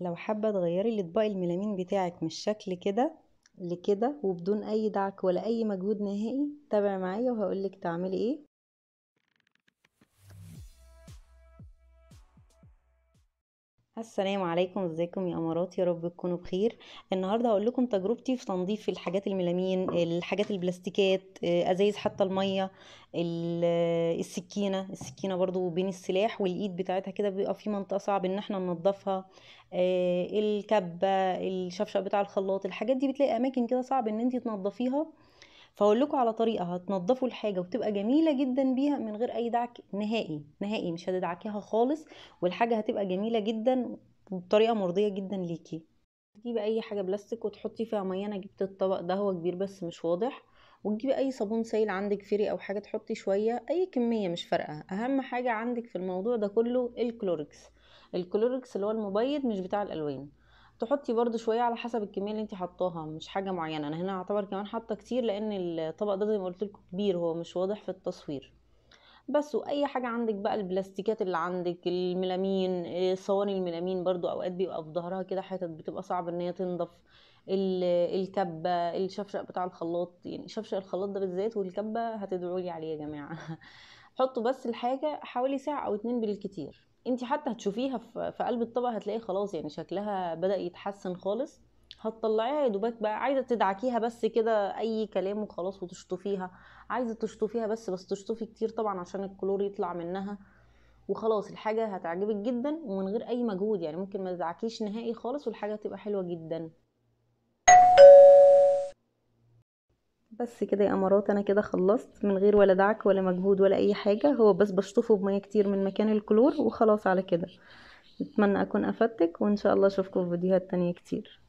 لو حابة تغيري الأطباق الميلامين بتاعك من الشكل كده لكده وبدون أي دعك ولا أي مجهود نهائي تابعي معايا وهقولك تعملي ايه السلام عليكم ازيكم يا امارات يا رب تكونوا بخير النهارده هقول لكم تجربتي في تنظيف الحاجات الملامين الحاجات البلاستيكات آه، ازايز حتى الميه آه، السكينه السكينه برضو بين السلاح والايد بتاعتها كده بيبقى في منطقه صعب ان احنا ننضفها آه، الكبه الشفشق بتاع الخلاط الحاجات دي بتلاقي اماكن كده صعب ان انت تنضفيها فاقول لكم على طريقه هتنضفوا الحاجه وتبقى جميله جدا بيها من غير اي دعك نهائي نهائي مش هتدعكيها خالص والحاجه هتبقى جميله جدا وبطريقه مرضيه جدا ليكي تجيبي اي حاجه بلاستيك وتحطي فيها ميه انا جبت الطبق ده هو كبير بس مش واضح وتجيبي اي صابون سايل عندك فري او حاجه تحطي شويه اي كميه مش فارقه اهم حاجه عندك في الموضوع ده كله الكلوركس الكلوركس اللي هو المبيض مش بتاع الالوان تحطي برضو شويه على حسب الكميه اللي انت حطاها مش حاجه معينه انا هنا اعتبر كمان حاطه كتير لان الطبق ده زي ما قلت لكم كبير هو مش واضح في التصوير بس واي حاجه عندك بقى البلاستيكات اللي عندك الملامين آه، صواني الملامين برضو اوقات بيبقى في ظهرها كده حتت بتبقى صعب ان هي تنضف الكبه الشفشق بتاع الخلاط يعني شفشق الخلاط ده بالذات والكبه هتدعوا لي عليه يا جماعه حطوا بس الحاجة حوالي ساعة أو اتنين بالكتير انت حتى هتشوفيها في قلب الطبق هتلاقيه خلاص يعني شكلها بدأ يتحسن خالص هتطلعيها يا دوبك بقى عايزه تدعكيها بس كده اي كلام وخلاص وتشطفيها عايزه تشطفيها بس بس تشطفي كتير طبعا عشان الكلور يطلع منها وخلاص الحاجه هتعجبك جدا ومن غير اي مجهود يعني ممكن ما تدعكيش نهائي خالص والحاجه هتبقى حلوه جدا بس كده يا امارات انا كده خلصت من غير ولا دعك ولا مجهود ولا اي حاجه هو بس بشطفه بميه كتير من مكان الكلور وخلاص على كده اتمنى اكون افدتك وان شاء الله اشوفكم في فيديوهات تانية كتير